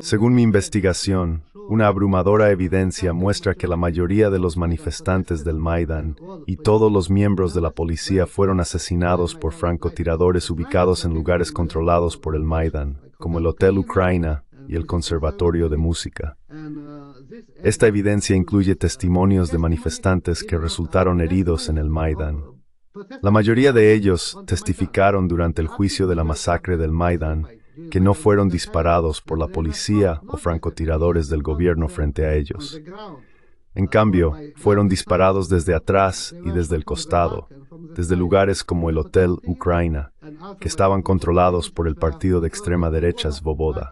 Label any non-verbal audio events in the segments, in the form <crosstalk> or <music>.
Según mi investigación, una abrumadora evidencia muestra que la mayoría de los manifestantes del Maidan y todos los miembros de la policía fueron asesinados por francotiradores ubicados en lugares controlados por el Maidan, como el Hotel Ucraina y el Conservatorio de Música. Esta evidencia incluye testimonios de manifestantes que resultaron heridos en el Maidan. La mayoría de ellos testificaron durante el ah, juicio de la masacre del Maidan que no fueron disparados por la policía o francotiradores del gobierno frente a ellos. En cambio, fueron disparados desde atrás y desde el costado, desde lugares como el Hotel Ucraina, que estaban controlados por el partido de extrema derecha Svoboda.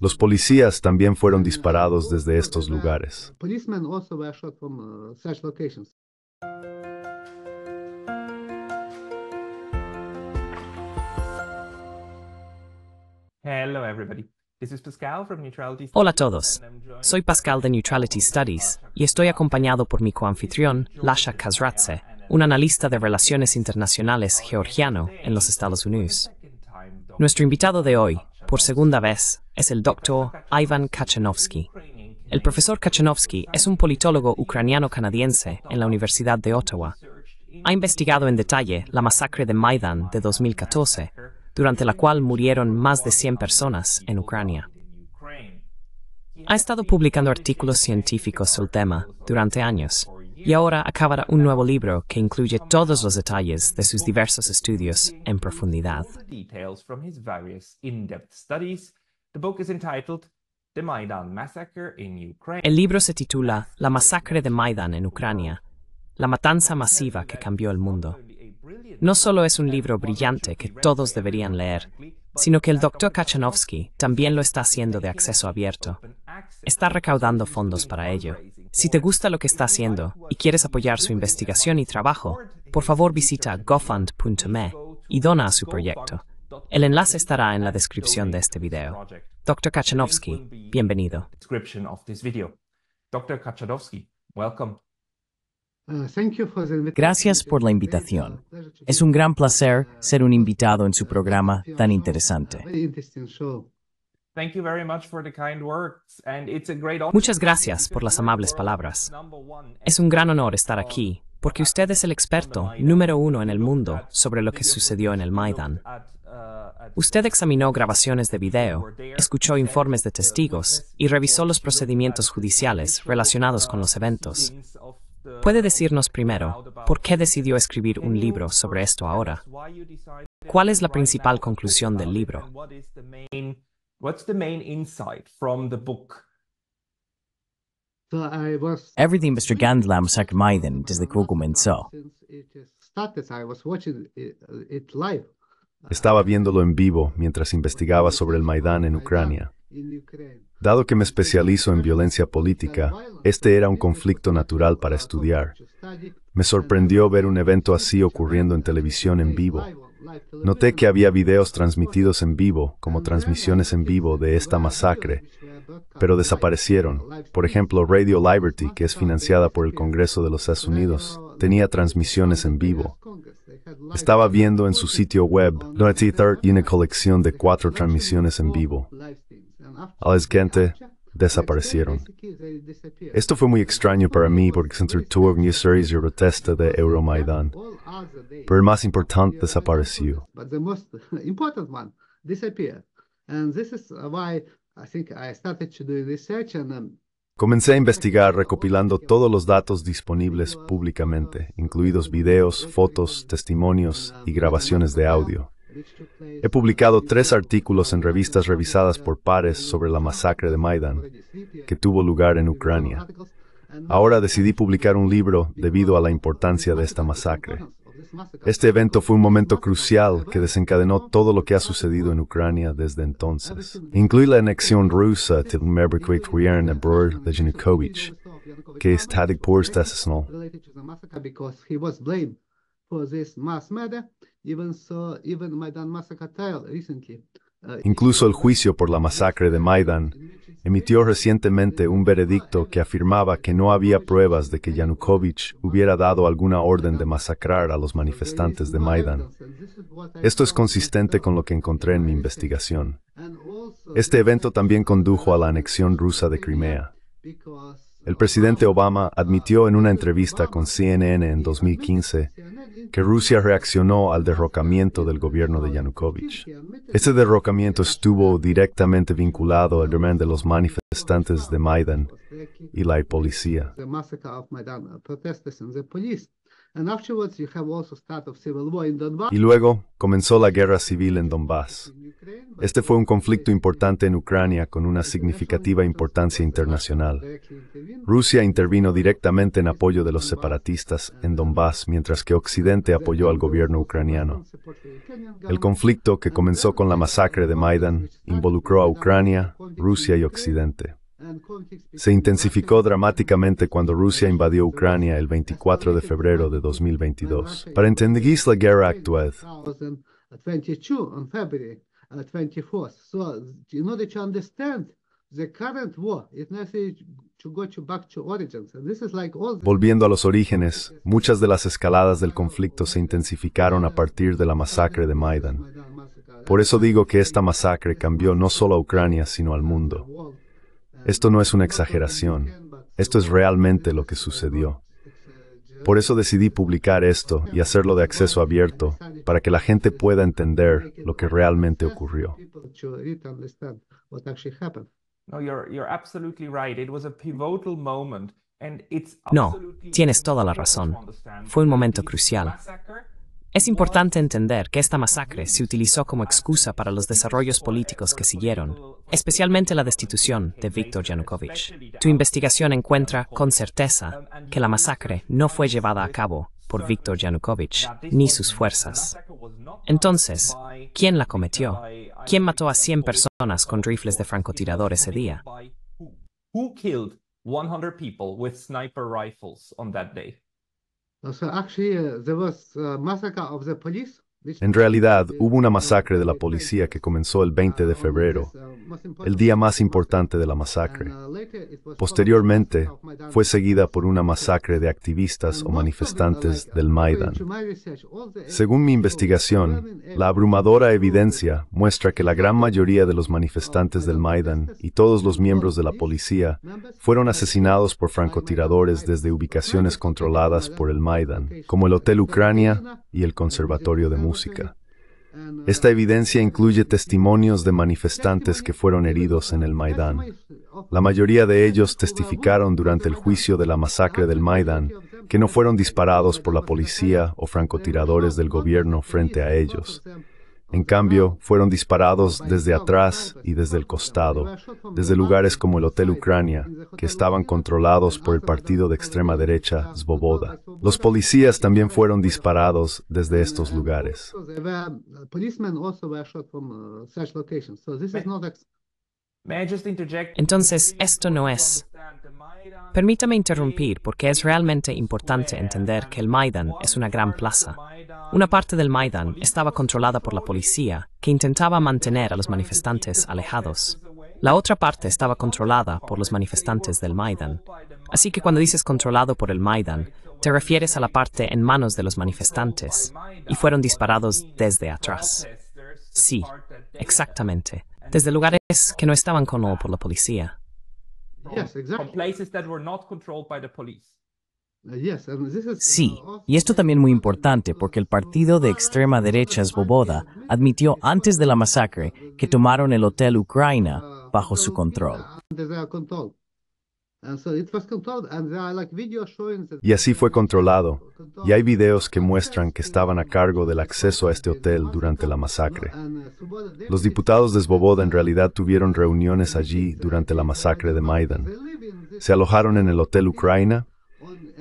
Los policías también fueron disparados desde estos lugares. Hola a todos. Soy Pascal de Neutrality Studies y estoy acompañado por mi coanfitrión, Lasha Kazratse, un analista de relaciones internacionales georgiano en los Estados Unidos. Nuestro invitado de hoy, por segunda vez, es el doctor Ivan Kachanovsky. El profesor Kachanovsky es un politólogo ucraniano-canadiense en la Universidad de Ottawa. Ha investigado en detalle la masacre de Maidan de 2014 durante la cual murieron más de 100 personas en Ucrania. Ha estado publicando artículos científicos sobre el tema durante años y ahora acabará un nuevo libro que incluye todos los detalles de sus diversos estudios en profundidad. El libro se titula La masacre de Maidan en Ucrania, la matanza masiva que cambió el mundo no solo es un libro brillante que todos deberían leer, sino que el Dr. Kachanovsky también lo está haciendo de acceso abierto. Está recaudando fondos para ello. Si te gusta lo que está haciendo y quieres apoyar su investigación y trabajo, por favor visita gofund.me y dona a su proyecto. El enlace estará en la descripción de este video. Dr. Kachanovsky, bienvenido. Dr. welcome. Uh, gracias por la invitación. Es un gran placer ser un invitado en su programa tan interesante. Muchas gracias por las amables palabras. Es un gran honor estar aquí, porque usted es el experto número uno en el mundo sobre lo que sucedió en el Maidan. Usted examinó grabaciones de video, escuchó informes de testigos y revisó los procedimientos judiciales relacionados con los eventos. ¿Puede decirnos primero por qué decidió escribir un libro sobre esto ahora? ¿Cuál es la principal conclusión del libro? Everything Mr. Gandlam desde que comenzó. Estaba viéndolo en vivo mientras investigaba sobre el Maidán en Ucrania. Dado que me especializo en violencia política, este era un conflicto natural para estudiar. Me sorprendió ver un evento así ocurriendo en televisión en vivo. Noté que había videos transmitidos en vivo, como transmisiones en vivo de esta masacre, pero desaparecieron. Por ejemplo, Radio Liberty, que es financiada por el Congreso de los Estados Unidos, tenía transmisiones en vivo. Estaba viendo en su sitio web, Dorothy una colección de cuatro transmisiones en vivo al ah, desaparecieron. Esto fue muy extraño para mí porque se entretuvo en New Series y protesta de Euromaidan, pero el más importante desapareció. Comencé a investigar recopilando todos los datos disponibles públicamente, incluidos videos, fotos, testimonios y grabaciones de audio. He publicado tres artículos en revistas revisadas por pares sobre la masacre de Maidan, que tuvo lugar en Ucrania. Ahora decidí publicar un libro debido a la importancia de esta masacre. Este evento fue un momento crucial que desencadenó todo lo que ha sucedido en Ucrania desde entonces. Incluí la anexión rusa de Wiern Abroad de Yanukovych, que por Porst asesinó. Uh, Incluso el juicio por la masacre de Maidan emitió recientemente un veredicto que afirmaba que no había pruebas de que Yanukovych hubiera dado alguna orden de masacrar a los manifestantes de Maidan. Esto es consistente con lo que encontré en mi investigación. Este evento también condujo a la anexión rusa de Crimea. El presidente Obama uh, admitió en una entrevista con CNN en 2015 que Rusia reaccionó al derrocamiento del gobierno de Yanukovych. Este derrocamiento estuvo directamente vinculado al demanda de los manifestantes de Maidan y la policía. Y luego comenzó la guerra civil en Donbass. Este fue un conflicto importante en Ucrania con una significativa importancia internacional. Rusia intervino directamente en apoyo de los separatistas en Donbass, mientras que Occidente apoyó al gobierno ucraniano. El conflicto, que comenzó con la masacre de Maidan, involucró a Ucrania, Rusia y Occidente se intensificó dramáticamente cuando Rusia invadió Ucrania el 24 de febrero de 2022. Para entender la guerra actual, Volviendo a los orígenes, muchas de las escaladas del conflicto se intensificaron a partir de la masacre de Maidan. Por eso digo que esta masacre cambió no solo a Ucrania, sino al mundo. Esto no es una exageración, esto es realmente lo que sucedió. Por eso decidí publicar esto y hacerlo de acceso abierto, para que la gente pueda entender lo que realmente ocurrió. No, tienes toda la razón. Fue un momento crucial. Es importante entender que esta masacre se utilizó como excusa para los desarrollos políticos que siguieron, especialmente la destitución de Viktor Yanukovych. Tu investigación encuentra con certeza que la masacre no fue llevada a cabo por Viktor Yanukovych ni sus fuerzas. Entonces, ¿quién la cometió? ¿Quién mató a 100 personas con rifles de francotirador ese día? 100 So actually, uh, there was a uh, massacre of the police En realidad, hubo una masacre de la policía que comenzó el 20 de febrero, el día más importante de la masacre. Posteriormente, fue seguida por una masacre de activistas o manifestantes del Maidan. Según mi investigación, la abrumadora evidencia muestra que la gran mayoría de los manifestantes del Maidan y todos los miembros de la policía fueron asesinados por francotiradores desde ubicaciones controladas por el Maidan, como el Hotel Ucrania y el Conservatorio de Música. Esta evidencia incluye testimonios de manifestantes que fueron heridos en el Maidán. La mayoría de ellos testificaron durante el juicio de la masacre del Maidán que no fueron disparados por la policía o francotiradores del gobierno frente a ellos, en cambio, fueron disparados desde atrás y desde el costado, desde lugares como el Hotel Ucrania, que estaban controlados por el partido de extrema derecha Svoboda. Los policías también fueron disparados desde estos lugares. Entonces, esto no es. Permítame interrumpir porque es realmente importante entender que el Maidan es una gran plaza. Una parte del Maidan estaba controlada por la policía, que intentaba mantener a los manifestantes alejados. La otra parte estaba controlada por los manifestantes del Maidan. Así que cuando dices controlado por el Maidan, te refieres a la parte en manos de los manifestantes, y fueron disparados desde atrás. Sí, exactamente desde lugares que no estaban controlados por la policía. Sí, y esto también es muy importante porque el partido de extrema derecha Svoboda admitió antes de la masacre que tomaron el Hotel Ucraina bajo su control. Y así fue controlado, y hay videos que muestran que estaban a cargo del acceso a este hotel durante la masacre. Los diputados de Svoboda en realidad tuvieron reuniones allí durante la masacre de Maidan. Se alojaron en el Hotel Ucraina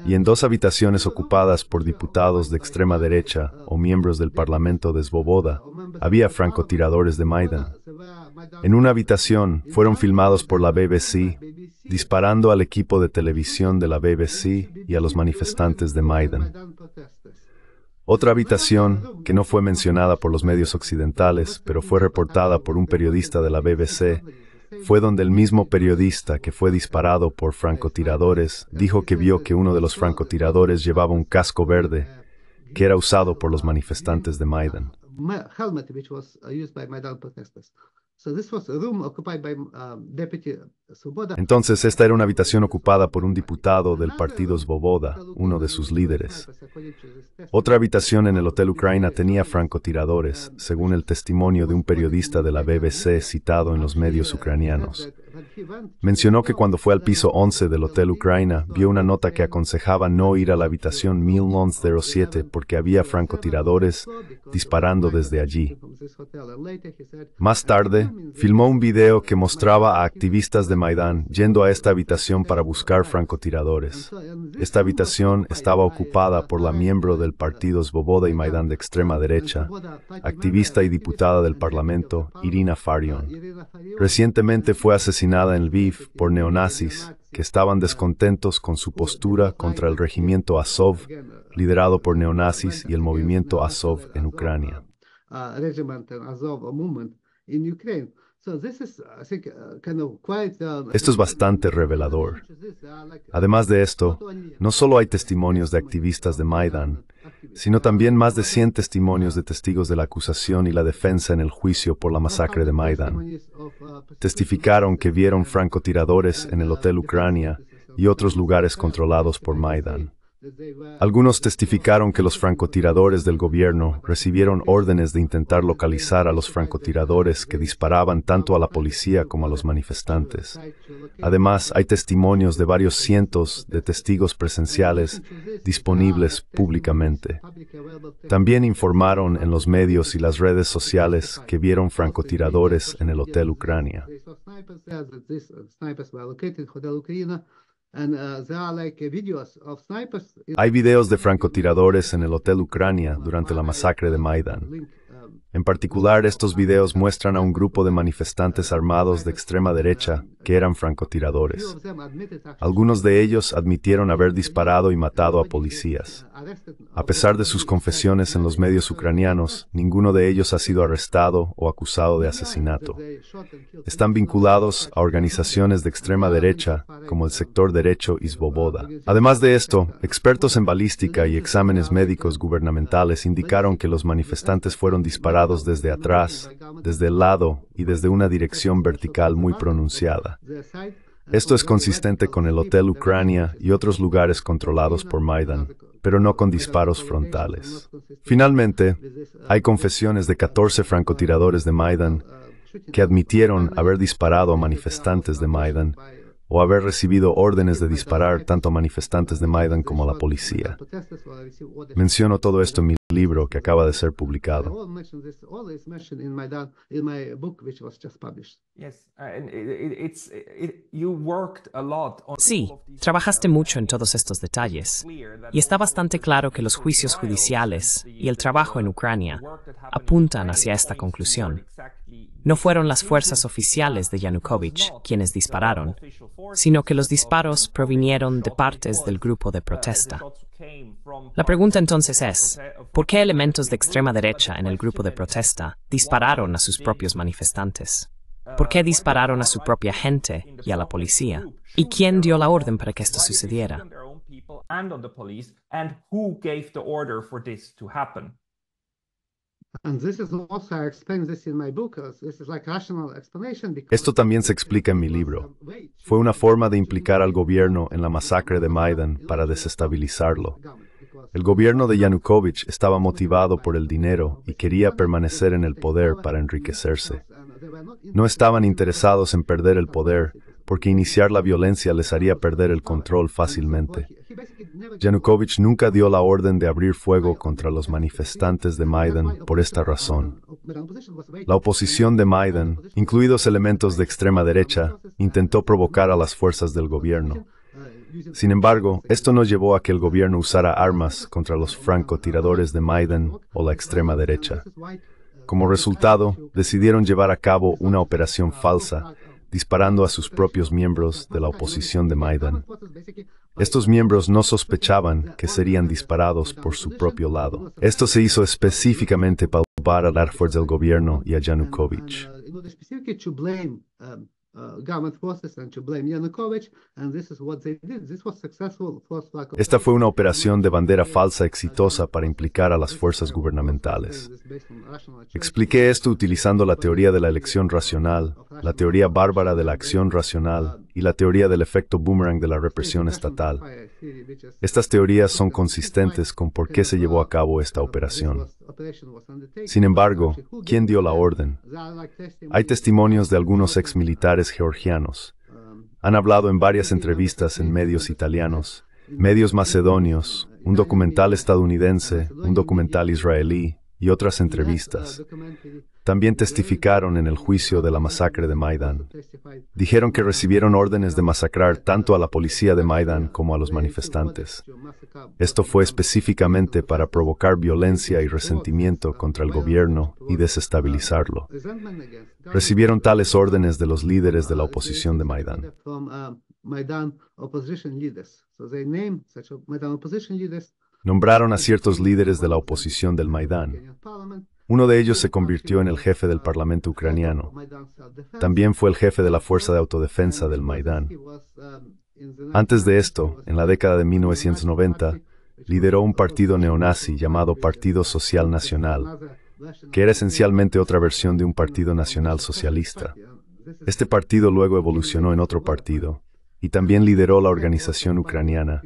y en dos habitaciones ocupadas por diputados de extrema derecha o miembros del Parlamento de Svoboda, había francotiradores de Maidan. En una habitación fueron filmados por la BBC disparando al equipo de televisión de la BBC y a los manifestantes de Maidan. Otra habitación, que no fue mencionada por los medios occidentales, pero fue reportada por un periodista de la BBC, fue donde el mismo periodista que fue disparado por francotiradores dijo que vio que uno de los francotiradores llevaba un casco verde que era usado por los manifestantes de Maidan. Um, Entonces esta era una habitación ocupada por un diputado del partido Svoboda, uno de sus líderes. Otra habitación en el Hotel Ucrania tenía francotiradores, según el testimonio de un periodista de la BBC citado en los medios ucranianos. Mencionó que cuando fue al piso 11 del Hotel Ucraina vio una nota que aconsejaba no ir a la habitación 1107 porque había francotiradores disparando desde allí. Más tarde, filmó un video que mostraba a activistas de Maidán yendo a esta habitación para buscar francotiradores. Esta habitación estaba ocupada por la miembro del partido Svoboda y Maidán de extrema derecha, activista y diputada del Parlamento, Irina Farion. Recientemente fue asesinada en Lviv por neonazis que estaban descontentos con su postura contra el regimiento Azov, liderado por neonazis y el movimiento Azov en Ucrania. Uh, esto es bastante revelador. Además de esto, no solo hay testimonios de activistas de Maidan, sino también más de 100 testimonios de testigos de la acusación y la defensa en el juicio por la masacre de Maidan. Testificaron que vieron francotiradores en el Hotel Ucrania y otros lugares controlados por Maidan. Algunos testificaron que los francotiradores del gobierno recibieron órdenes de intentar localizar a los francotiradores que disparaban tanto a la policía como a los manifestantes. Además, hay testimonios de varios cientos de testigos presenciales disponibles públicamente. También informaron en los medios y las redes sociales que vieron francotiradores en el Hotel Ucrania. Uh, Hay videos de francotiradores en el Hotel Ucrania durante la masacre de Maidan. En particular, estos videos muestran a un grupo de manifestantes armados de extrema derecha que eran francotiradores. Algunos de ellos admitieron haber disparado y matado a policías. A pesar de sus confesiones en los medios ucranianos, ninguno de ellos ha sido arrestado o acusado de asesinato. Están vinculados a organizaciones de extrema derecha, como el sector derecho Isboboda. Además de esto, expertos en balística y exámenes médicos gubernamentales indicaron que los manifestantes fueron disparados desde atrás, desde el lado y desde una dirección vertical muy pronunciada. Esto es consistente con el Hotel Ucrania y otros lugares controlados por Maidan, pero no con disparos frontales. Finalmente, hay confesiones de 14 francotiradores de Maidan que admitieron haber disparado a manifestantes de Maidan o haber recibido órdenes de disparar tanto a manifestantes de Maidan como a la policía. Menciono todo esto en mi libro que acaba de ser publicado. Sí, trabajaste mucho en todos estos detalles y está bastante claro que los juicios judiciales y el trabajo en Ucrania apuntan hacia esta conclusión. No fueron las fuerzas oficiales de Yanukovych quienes dispararon, sino que los disparos provinieron de partes del grupo de uh, protesta. La pregunta entonces es, ¿por qué elementos de extrema derecha en el grupo de protesta dispararon a sus propios manifestantes? ¿Por qué dispararon a su propia gente y a la policía? ¿Y quién dio la orden para que esto sucediera? Esto también se explica en mi libro. Fue una forma de implicar al gobierno en la masacre de Maidan para desestabilizarlo. El gobierno de Yanukovych estaba motivado por el dinero y quería permanecer en el poder para enriquecerse. No estaban interesados en perder el poder, porque iniciar la violencia les haría perder el control fácilmente. Yanukovych nunca dio la orden de abrir fuego contra los manifestantes de Maidan por esta razón. La oposición de Maidan, incluidos elementos de extrema derecha, intentó provocar a las fuerzas del gobierno. Sin embargo, esto no llevó a que el gobierno usara armas contra los francotiradores de Maidan o la extrema derecha. Como resultado, decidieron llevar a cabo una operación falsa disparando a sus propios miembros de la oposición de Maidan. Estos miembros no sospechaban que serían disparados por su propio lado. Esto se hizo específicamente para culpar a la del gobierno y a Yanukovych. Esta fue una operación de bandera falsa exitosa para implicar a las fuerzas gubernamentales. Expliqué esto utilizando la teoría de la elección racional, la teoría bárbara de la acción racional, y la teoría del efecto boomerang de la represión estatal. Estas teorías son consistentes con por qué se llevó a cabo esta operación. Sin embargo, ¿quién dio la orden? Hay testimonios de algunos exmilitares georgianos. Um, Han hablado en varias entrevistas en medios italianos, medios macedonios, un documental estadounidense, un documental israelí, y otras entrevistas. También testificaron en el juicio de la masacre de Maidan. Dijeron que recibieron órdenes de masacrar tanto a la policía de Maidan como a los manifestantes. Esto fue específicamente para provocar violencia y resentimiento contra el gobierno y desestabilizarlo. Recibieron tales órdenes de los líderes de la oposición de Maidán. Maidan Nombraron a ciertos líderes de la oposición del Maidán. Uno de ellos se convirtió en el jefe del Parlamento ucraniano. También fue el jefe de la Fuerza de Autodefensa del Maidán. Antes de esto, en la década de 1990, lideró un partido neonazi llamado Partido Social Nacional, que era esencialmente otra versión de un partido nacional socialista. Este partido luego evolucionó en otro partido, y también lideró la organización ucraniana,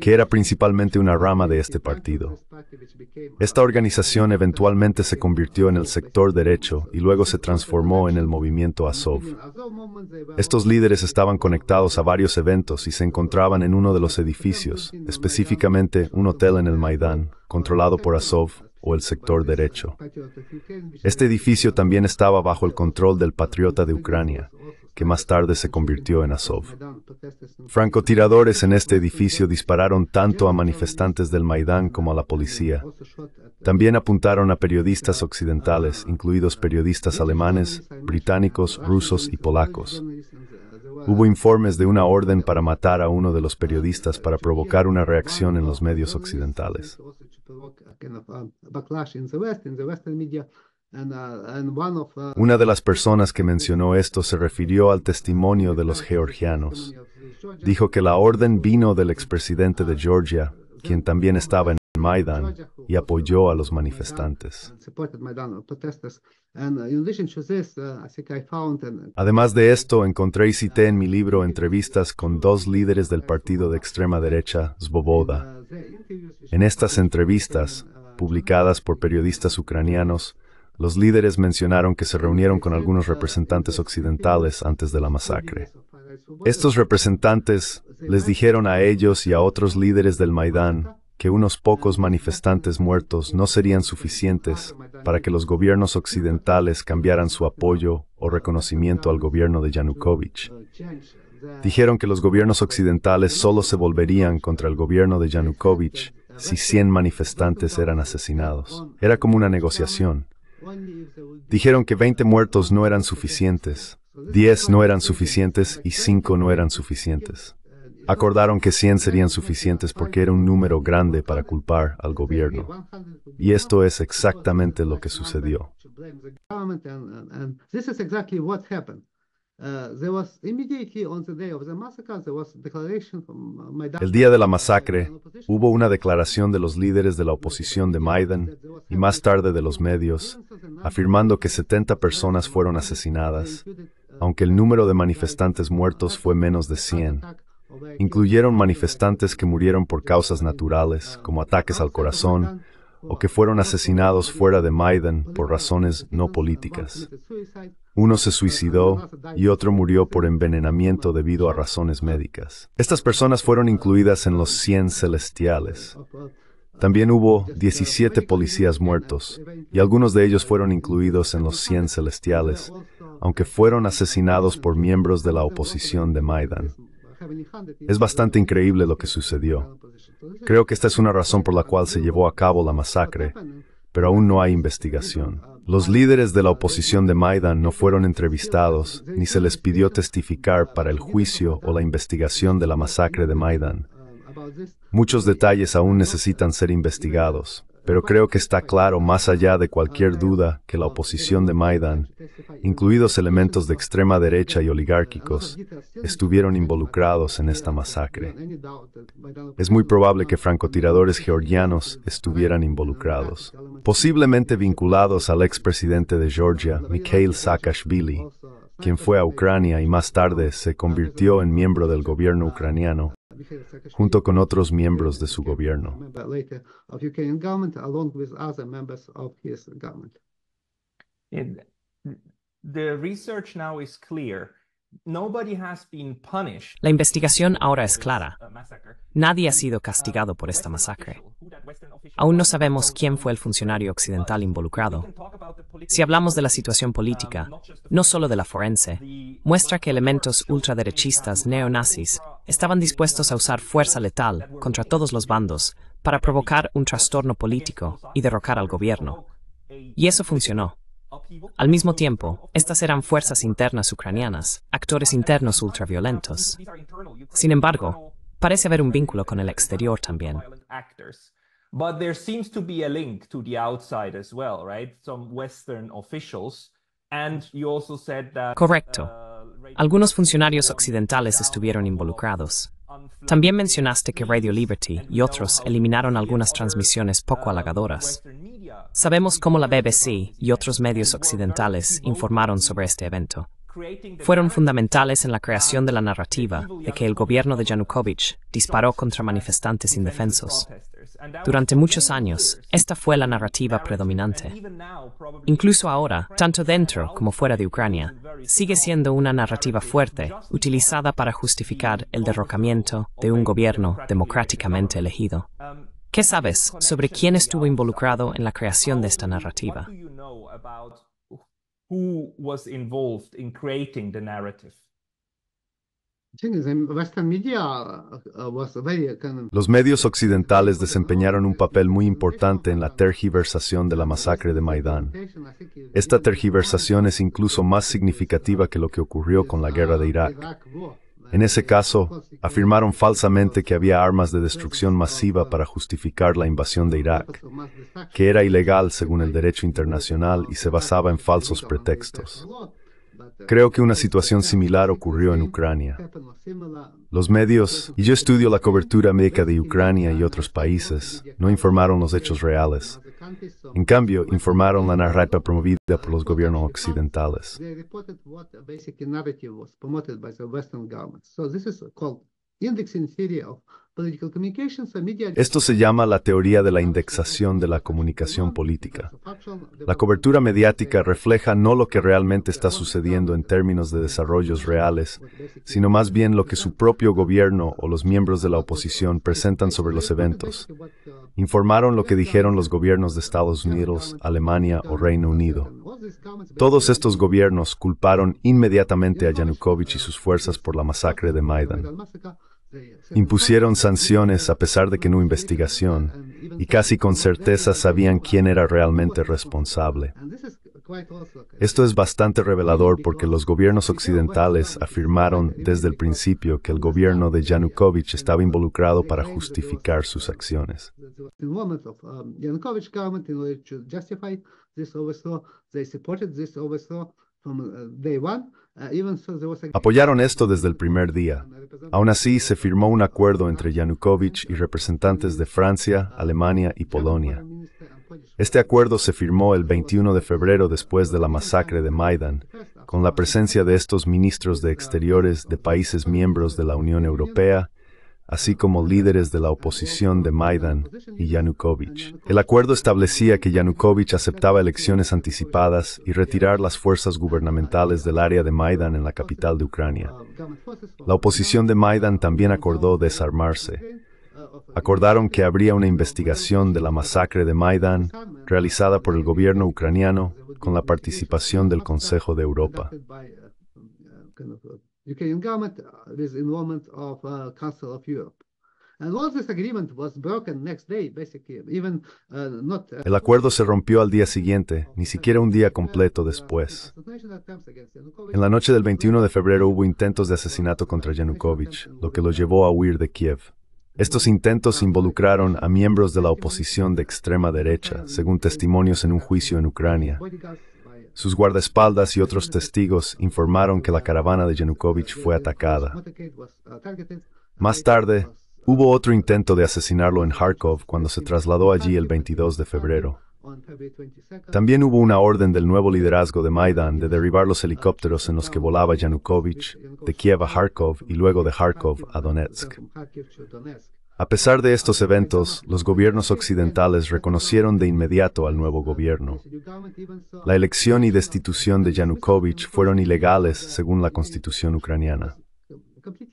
que era principalmente una rama de este partido. Esta organización eventualmente se convirtió en el sector derecho y luego se transformó en el movimiento Azov. Estos líderes estaban conectados a varios eventos y se encontraban en uno de los edificios, específicamente un hotel en el Maidán, controlado por Azov o el sector derecho. Este edificio también estaba bajo el control del patriota de Ucrania, que más tarde se convirtió en Azov. Francotiradores en este edificio dispararon tanto a manifestantes del Maidán como a la policía. También apuntaron a periodistas occidentales, incluidos periodistas alemanes, británicos, rusos y polacos. Hubo informes de una orden para matar a uno de los periodistas para provocar una reacción en los medios occidentales. Uh, uh, Una de las personas que mencionó esto se refirió al testimonio de los georgianos. Dijo que la orden vino del expresidente de Georgia, quien también estaba en Maidan y apoyó a los manifestantes. Además de esto, encontré y cité en mi libro entrevistas con dos líderes del partido de extrema derecha, Svoboda. Uh, en estas entrevistas, publicadas por periodistas ucranianos, los líderes mencionaron que se reunieron con algunos representantes occidentales antes de la masacre. Estos representantes les dijeron a ellos y a otros líderes del Maidán que unos pocos manifestantes muertos no serían suficientes para que los gobiernos occidentales cambiaran su apoyo o reconocimiento al gobierno de Yanukovych. Dijeron que los gobiernos occidentales solo se volverían contra el gobierno de Yanukovych si 100 manifestantes eran asesinados. Era como una negociación. Dijeron que 20 muertos no eran suficientes, 10 no eran suficientes y 5 no eran suficientes. Acordaron que 100 serían suficientes porque era un número grande para culpar al gobierno. Y esto es exactamente lo que sucedió. El día de la masacre, hubo una declaración de los líderes de la oposición de Maidan y más tarde de los medios, afirmando que 70 personas fueron asesinadas, aunque el número de manifestantes muertos fue menos de 100. Incluyeron manifestantes que murieron por causas naturales, como ataques al corazón, o que fueron asesinados fuera de Maidan por razones no políticas. Uno se suicidó y otro murió por envenenamiento debido a razones médicas. Estas personas fueron incluidas en los 100 celestiales. También hubo 17 policías muertos y algunos de ellos fueron incluidos en los 100 celestiales, aunque fueron asesinados por miembros de la oposición de Maidan. Es bastante increíble lo que sucedió. Creo que esta es una razón por la cual se llevó a cabo la masacre, pero aún no hay investigación. Los líderes de la oposición de Maidan no fueron entrevistados ni se les pidió testificar para el juicio o la investigación de la masacre de Maidan. Muchos detalles aún necesitan ser investigados. Pero creo que está claro, más allá de cualquier duda, que la oposición de Maidan, incluidos elementos de extrema derecha y oligárquicos, estuvieron involucrados en esta masacre. Es muy probable que francotiradores georgianos estuvieran involucrados, posiblemente vinculados al expresidente de Georgia, Mikhail Saakashvili, quien fue a Ucrania y más tarde se convirtió en miembro del gobierno ucraniano. Junto con otros miembros de su gobierno, member later of the Ukrainian government along with other members of his government. The research now is clear. La investigación ahora es clara. Uh, Nadie ha sido uh, castigado por esta masacre. Aún no sabemos quién fue el funcionario occidental involucrado. Si hablamos de la situación um, política, no solo de la forense, muestra que elementos ultraderechistas neonazis estaban dispuestos a usar fuerza letal contra todos los bandos para provocar un trastorno político y derrocar al gobierno. Y eso funcionó. Al mismo tiempo, estas eran fuerzas internas ucranianas, actores internos ultraviolentos. Sin embargo, parece haber un vínculo con el exterior también. Correcto. Uh, Algunos funcionarios occidentales estuvieron involucrados. También mencionaste que Radio Liberty y otros eliminaron algunas transmisiones poco uh, halagadoras. Sabemos cómo la BBC y otros medios occidentales informaron sobre este evento. Fueron fundamentales en la creación de la narrativa de que el gobierno de Yanukovych disparó contra manifestantes indefensos. Durante muchos años, esta fue la narrativa predominante. Incluso ahora, tanto dentro como fuera de Ucrania, sigue siendo una narrativa fuerte utilizada para justificar el derrocamiento de un gobierno democráticamente elegido. ¿Qué sabes sobre quién estuvo involucrado en la creación de esta narrativa? Los medios occidentales desempeñaron un papel muy importante en la tergiversación de la masacre de Maidán. Esta tergiversación es incluso más significativa que lo que ocurrió con la guerra de Irak. En ese caso, afirmaron falsamente que había armas de destrucción masiva para justificar la invasión de Irak, que era ilegal según el derecho internacional y se basaba en falsos pretextos. Creo que una situación similar ocurrió en Ucrania. Los medios, y yo estudio la cobertura médica de Ucrania y otros países, no informaron los hechos reales. En cambio, informaron la narrativa promovida por los gobiernos occidentales. Esto se llama la teoría de la indexación de la comunicación política. La cobertura mediática refleja no lo que realmente está sucediendo en términos de desarrollos reales, sino más bien lo que su propio gobierno o los miembros de la oposición presentan sobre los eventos. Informaron lo que dijeron los gobiernos de Estados Unidos, Alemania o Reino Unido. Todos estos gobiernos culparon inmediatamente a Yanukovych y sus fuerzas por la masacre de Maidan. Impusieron sanciones a pesar de que no investigación y casi con certeza sabían quién era realmente responsable. Esto es bastante revelador porque los gobiernos occidentales afirmaron desde el principio que el gobierno de Yanukovych estaba involucrado para justificar sus acciones. Ah, Apoyaron esto desde el primer día. Aún así, se firmó un acuerdo entre Yanukovych y representantes de Francia, Alemania y Polonia. Este acuerdo se firmó el 21 de febrero después de la masacre de Maidan, con la presencia de estos ministros de Exteriores de países miembros de la Unión Europea así como líderes de la oposición de Maidan y Yanukovych. El acuerdo establecía que Yanukovych aceptaba elecciones anticipadas y retirar las fuerzas gubernamentales del área de Maidan en la capital de Ucrania. La oposición de Maidan también acordó desarmarse. Acordaron que habría una investigación de la masacre de Maidan realizada por el gobierno ucraniano con la participación del Consejo de Europa. El acuerdo se rompió al día siguiente, ni siquiera un día completo después. En la noche del 21 de febrero hubo intentos de asesinato contra Yanukovych, lo que lo llevó a huir de Kiev. Estos intentos involucraron a miembros de la oposición de extrema derecha, según testimonios en un juicio en Ucrania. Sus guardaespaldas y otros testigos informaron que la caravana de Yanukovych fue atacada. Más tarde, hubo otro intento de asesinarlo en Kharkov cuando se trasladó allí el 22 de febrero. También hubo una orden del nuevo liderazgo de Maidan de derribar los helicópteros en los que volaba Yanukovych de Kiev a Kharkov y luego de Kharkov a Donetsk. A pesar de estos eventos, los gobiernos occidentales reconocieron de inmediato al nuevo gobierno. La elección y destitución de Yanukovych fueron ilegales según la constitución ucraniana.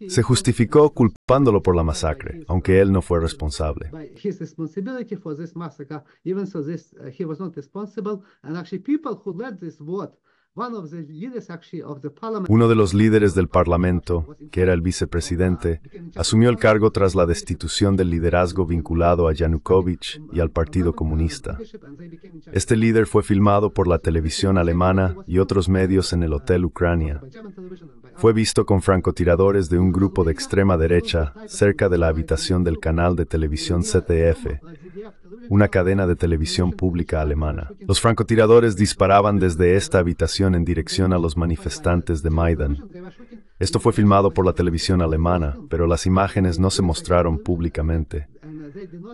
Se justificó culpándolo por la masacre, aunque él no fue responsable. Uno de los líderes del Parlamento, que era el vicepresidente, asumió el cargo tras la destitución del liderazgo vinculado a Yanukovych y al Partido Comunista. Este líder fue filmado por la televisión alemana y otros medios en el Hotel Ucrania. Fue visto con francotiradores de un grupo de extrema derecha cerca de la habitación del canal de televisión CTF una cadena de televisión pública alemana. Los francotiradores disparaban desde esta habitación en dirección a los manifestantes de Maidan. Esto fue filmado por la televisión alemana, pero las imágenes no se mostraron públicamente.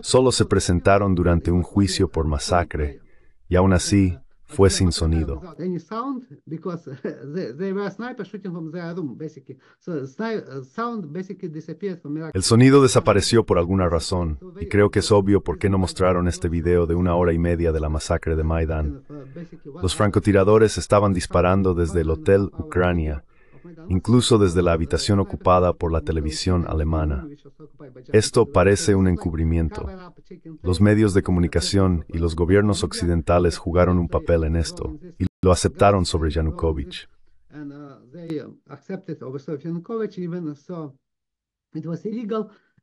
Solo se presentaron durante un juicio por masacre, y aún así, fue sin sonido. <laughs> El sonido desapareció por alguna razón, y creo que es obvio por qué no mostraron este video de una hora y media de la masacre de Maidan. Los francotiradores estaban disparando desde el Hotel Ucrania, incluso desde la habitación ocupada por la televisión alemana. Esto parece un encubrimiento. Los medios de comunicación y los gobiernos occidentales jugaron un papel en esto y lo aceptaron sobre Yanukovych.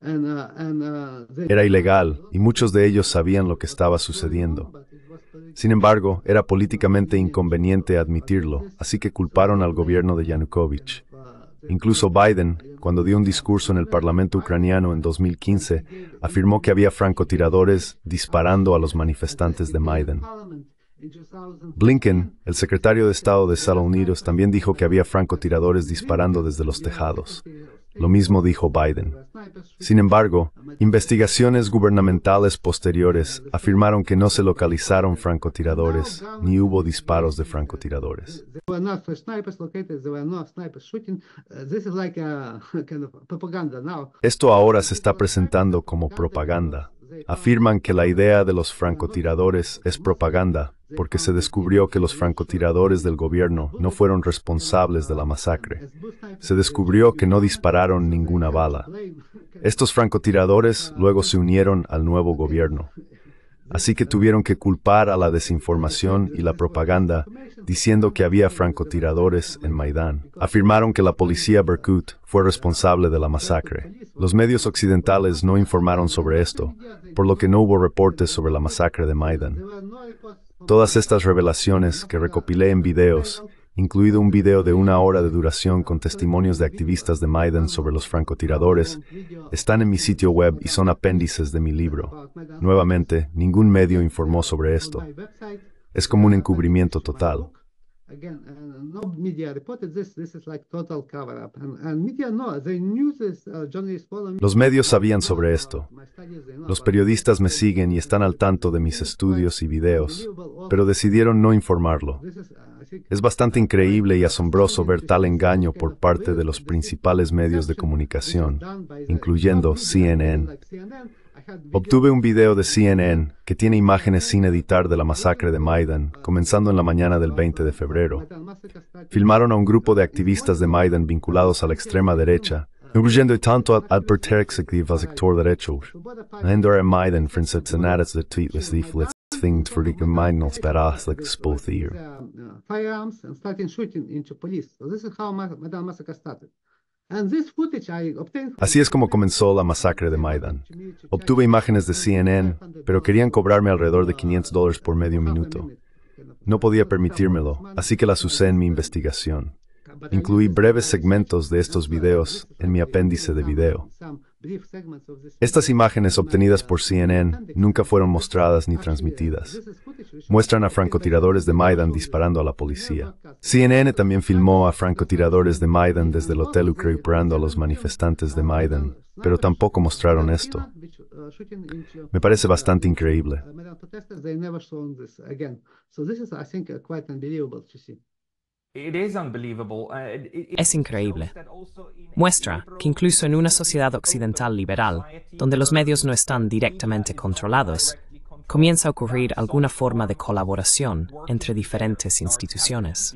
Uh, uh, era ilegal y muchos de ellos sabían lo que estaba sucediendo. Sin embargo, era políticamente inconveniente admitirlo, así que culparon al gobierno de Yanukovych. Incluso Biden, cuando dio un discurso en el Parlamento ucraniano en 2015, afirmó que había francotiradores disparando a los manifestantes de Maiden. Blinken, el secretario de Estado de Estados Unidos, también dijo que había francotiradores disparando desde los tejados. Lo mismo dijo Biden. Sin embargo, investigaciones gubernamentales posteriores afirmaron que no se localizaron francotiradores ni hubo disparos de francotiradores. Esto ahora se está presentando como propaganda, afirman que la idea de los francotiradores es propaganda porque se descubrió que los francotiradores del gobierno no fueron responsables de la masacre. Se descubrió que no dispararon ninguna bala. Estos francotiradores luego se unieron al nuevo gobierno. Así que tuvieron que culpar a la desinformación y la propaganda, diciendo que había francotiradores en Maidán. Afirmaron que la policía Berkut fue responsable de la masacre. Los medios occidentales no informaron sobre esto, por lo que no hubo reportes sobre la masacre de Maidán. Todas estas revelaciones que recopilé en videos incluido un video de una hora de duración con testimonios de activistas de Maidan sobre los francotiradores, están en mi sitio web y son apéndices de mi libro. Nuevamente, ningún medio informó sobre esto. Es como un encubrimiento total. Uh, los medios sabían sobre esto. Los periodistas me siguen y están al tanto de mis estudios y videos, pero decidieron no informarlo. Uh, es bastante increíble y asombroso ver tal engaño por parte de los principales medios de comunicación, incluyendo CNN. Obtuve un video de CNN que tiene imágenes sin editar de la masacre de Maidan, comenzando en la mañana del 20 de febrero. Filmaron a un grupo de activistas de Maidan vinculados a la extrema derecha, incluyendo tanto al al sector derecho. Ainda era Maidan frente a de tweetless leaflets things for the criminals that us like both here. Firearms and starting shooting into police. this is how Maidan massacre started. Así es como comenzó la masacre de Maidan. Obtuve imágenes de CNN, pero querían cobrarme alrededor de 500 dólares por medio minuto. No podía permitírmelo, así que las usé en mi investigación. Incluí breves segmentos de estos videos en mi apéndice de video. Estas imágenes obtenidas por CNN nunca fueron mostradas ni transmitidas. Muestran a francotiradores de Maidan disparando a la policía. CNN también filmó a francotiradores de Maidan desde el hotel ucraniano a los manifestantes de Maidan, pero tampoco mostraron esto. Me parece bastante increíble. Uh, es increíble. Muestra que incluso en una sociedad occidental liberal, donde los medios no están directamente controlados, comienza a ocurrir alguna forma de colaboración entre diferentes instituciones.